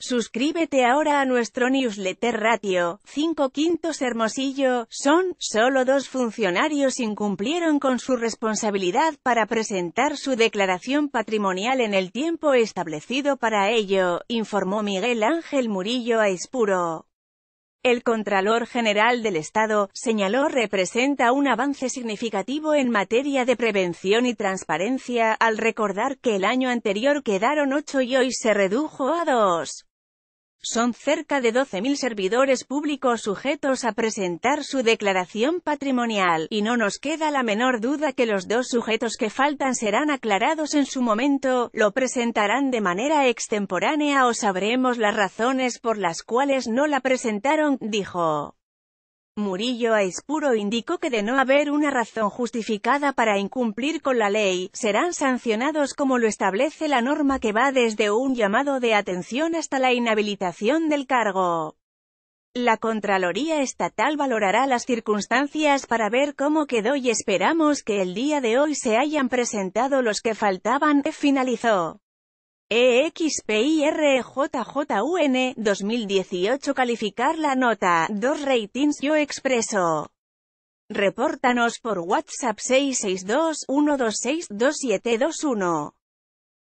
Suscríbete ahora a nuestro newsletter ratio, 5 quintos Hermosillo, son, solo dos funcionarios incumplieron con su responsabilidad para presentar su declaración patrimonial en el tiempo establecido para ello, informó Miguel Ángel Murillo a Ispuro. El Contralor General del Estado, señaló representa un avance significativo en materia de prevención y transparencia, al recordar que el año anterior quedaron ocho y hoy se redujo a dos. Son cerca de 12.000 servidores públicos sujetos a presentar su declaración patrimonial, y no nos queda la menor duda que los dos sujetos que faltan serán aclarados en su momento, lo presentarán de manera extemporánea o sabremos las razones por las cuales no la presentaron, dijo. Murillo Aispuro indicó que de no haber una razón justificada para incumplir con la ley, serán sancionados como lo establece la norma que va desde un llamado de atención hasta la inhabilitación del cargo. La Contraloría Estatal valorará las circunstancias para ver cómo quedó y esperamos que el día de hoy se hayan presentado los que faltaban, finalizó expirjjun 2018 Calificar la nota, dos ratings yo expreso. Repórtanos por WhatsApp 662 126 2721